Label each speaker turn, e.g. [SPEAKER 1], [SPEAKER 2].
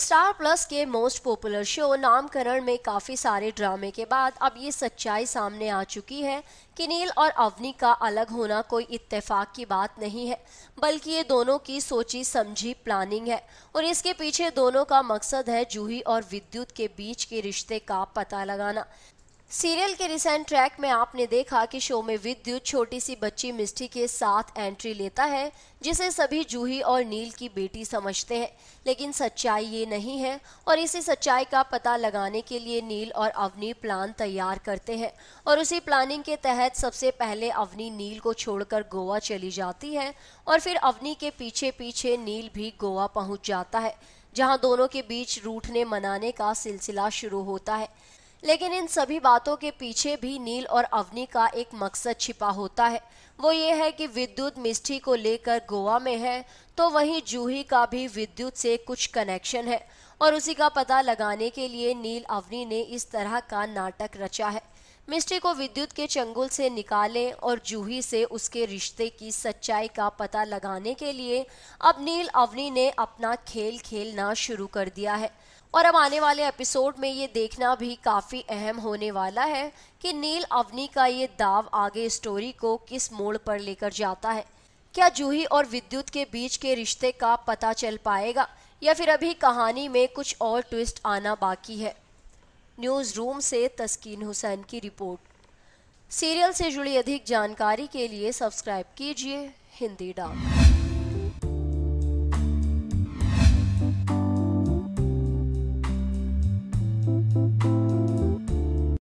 [SPEAKER 1] star Plus के most popular show Naamkaran में काफ़ी सारे ड्रामे के बाद अब ये सच्चाई सामने आ चुकी है कि नील और अवनी का अलग होना कोई इत्तेफाक की बात नहीं है बल्कि ये दोनों की सोची समझी प्लानिंग है और इसके पीछे दोनों का मकसद है जूही और विद्युत के बीच के रिश्ते का पता लगाना सीरियल के रिसेंट ट्रैक में आपने देखा कि शो में विद्युत छोटी सी बच्ची मिस्टी के साथ एंट्री लेता है जिसे सभी जूही और नील की बेटी समझते हैं लेकिन सच्चाई ये नहीं है और इसी सच्चाई का पता लगाने के लिए नील और अवनी प्लान तैयार करते हैं और उसी प्लानिंग के तहत सबसे पहले अवनी नील को छोड़कर गोवा चली जाती है और फिर अवनी के पीछे पीछे नील भी गोवा पहुँच जाता है जहाँ दोनों के बीच रूठने मनाने का सिलसिला शुरू होता है लेकिन इन सभी बातों के पीछे भी नील और अवनी का एक मकसद छिपा होता है वो ये है कि विद्युत मिष्ठी को लेकर गोवा में है तो वहीं जूही का भी विद्युत से कुछ कनेक्शन है और उसी का पता लगाने के लिए नील अवनी ने इस तरह का नाटक रचा है मिस्टी को विद्युत के चंगुल से निकालें और जूही से उसके रिश्ते की सच्चाई का पता लगाने के लिए अब नील अवनी ने अपना खेल खेलना शुरू कर दिया है और अब आने वाले एपिसोड में ये देखना भी काफ़ी अहम होने वाला है कि नील अवनी का ये दाव आगे स्टोरी को किस मोड़ पर लेकर जाता है क्या जूही और विद्युत के बीच के रिश्ते का पता चल पाएगा या फिर अभी कहानी में कुछ और ट्विस्ट आना बाकी है न्यूज़ रूम से तस्कीन हुसैन की रिपोर्ट सीरियल से जुड़ी अधिक जानकारी के लिए सब्सक्राइब कीजिए हिंदी डाक